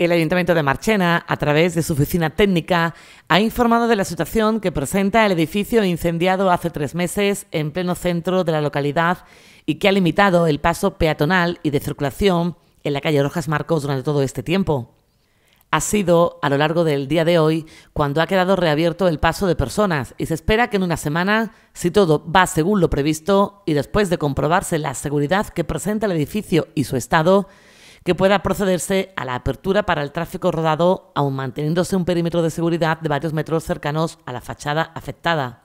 El Ayuntamiento de Marchena, a través de su oficina técnica, ha informado de la situación que presenta el edificio incendiado hace tres meses en pleno centro de la localidad y que ha limitado el paso peatonal y de circulación en la calle Rojas Marcos durante todo este tiempo. Ha sido a lo largo del día de hoy cuando ha quedado reabierto el paso de personas y se espera que en una semana, si todo va según lo previsto y después de comprobarse la seguridad que presenta el edificio y su estado, que pueda procederse a la apertura para el tráfico rodado, aun manteniéndose un perímetro de seguridad de varios metros cercanos a la fachada afectada.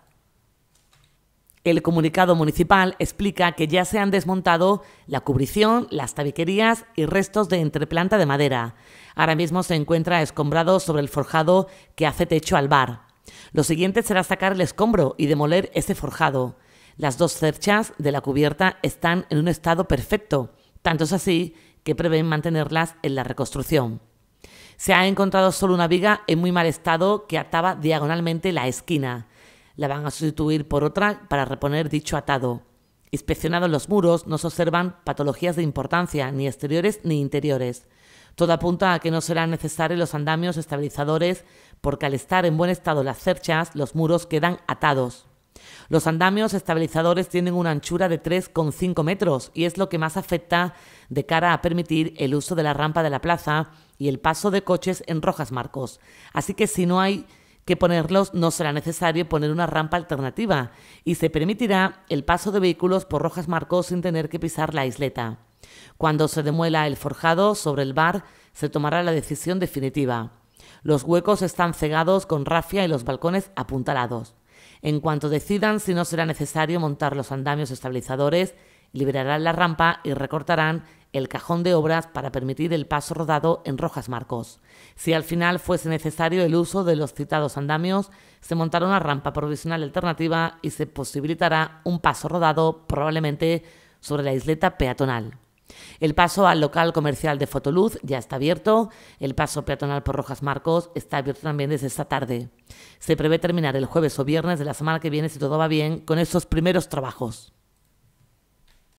El comunicado municipal explica que ya se han desmontado la cubrición, las tabiquerías y restos de entreplanta de madera. Ahora mismo se encuentra escombrado sobre el forjado que hace techo al bar. Lo siguiente será sacar el escombro y demoler ese forjado. Las dos cerchas de la cubierta están en un estado perfecto. Tanto es así que prevén mantenerlas en la reconstrucción. Se ha encontrado solo una viga en muy mal estado que ataba diagonalmente la esquina. La van a sustituir por otra para reponer dicho atado. Inspeccionados los muros, no se observan patologías de importancia, ni exteriores ni interiores. Todo apunta a que no serán necesarios los andamios estabilizadores, porque al estar en buen estado las cerchas, los muros quedan atados. Los andamios estabilizadores tienen una anchura de 3,5 metros y es lo que más afecta de cara a permitir el uso de la rampa de la plaza y el paso de coches en rojas marcos. Así que si no hay que ponerlos, no será necesario poner una rampa alternativa y se permitirá el paso de vehículos por rojas marcos sin tener que pisar la isleta. Cuando se demuela el forjado sobre el bar, se tomará la decisión definitiva. Los huecos están cegados con rafia y los balcones apuntalados en cuanto decidan si no será necesario montar los andamios estabilizadores, liberarán la rampa y recortarán el cajón de obras para permitir el paso rodado en Rojas Marcos. Si al final fuese necesario el uso de los citados andamios, se montará una rampa provisional alternativa y se posibilitará un paso rodado probablemente sobre la isleta peatonal. El paso al local comercial de Fotoluz ya está abierto. El paso peatonal por Rojas Marcos está abierto también desde esta tarde. Se prevé terminar el jueves o viernes de la semana que viene, si todo va bien, con esos primeros trabajos.